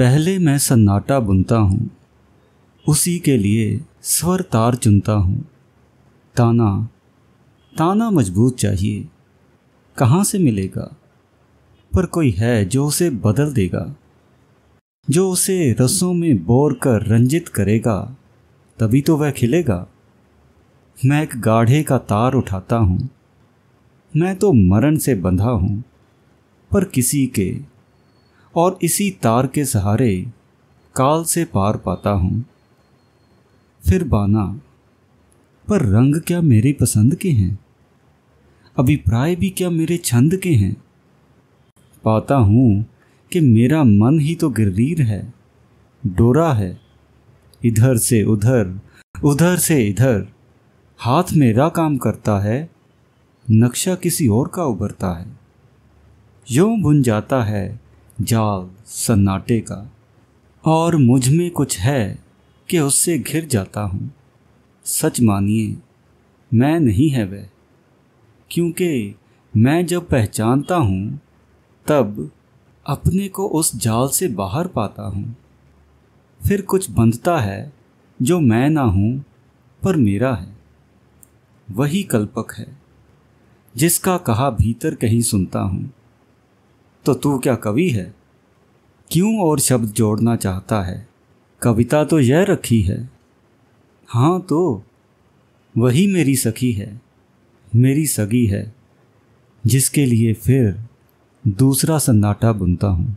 पहले मैं सन्नाटा बुनता हूँ उसी के लिए स्वर तार चुनता हूँ ताना ताना मजबूत चाहिए कहाँ से मिलेगा पर कोई है जो उसे बदल देगा जो उसे रसों में बोर कर रंजित करेगा तभी तो वह खिलेगा मैं एक गाढ़े का तार उठाता हूँ मैं तो मरण से बंधा हूँ पर किसी के और इसी तार के सहारे काल से पार पाता हूँ फिर बाना पर रंग क्या मेरे पसंद के हैं अभिप्राय भी क्या मेरे छंद के हैं पाता हूँ कि मेरा मन ही तो गिरवीर है डोरा है इधर से उधर उधर से इधर हाथ मेरा काम करता है नक्शा किसी और का उभरता है यों बुन जाता है जाल सन्नाटे का और मुझ में कुछ है कि उससे घिर जाता हूँ सच मानिए मैं नहीं है वह क्योंकि मैं जब पहचानता हूँ तब अपने को उस जाल से बाहर पाता हूँ फिर कुछ बंधता है जो मैं ना हूँ पर मेरा है वही कल्पक है जिसका कहा भीतर कहीं सुनता हूँ तो तू क्या कवि है क्यों और शब्द जोड़ना चाहता है कविता तो यह रखी है हाँ तो वही मेरी सखी है मेरी सगी है जिसके लिए फिर दूसरा सन्नाटा बुनता हूँ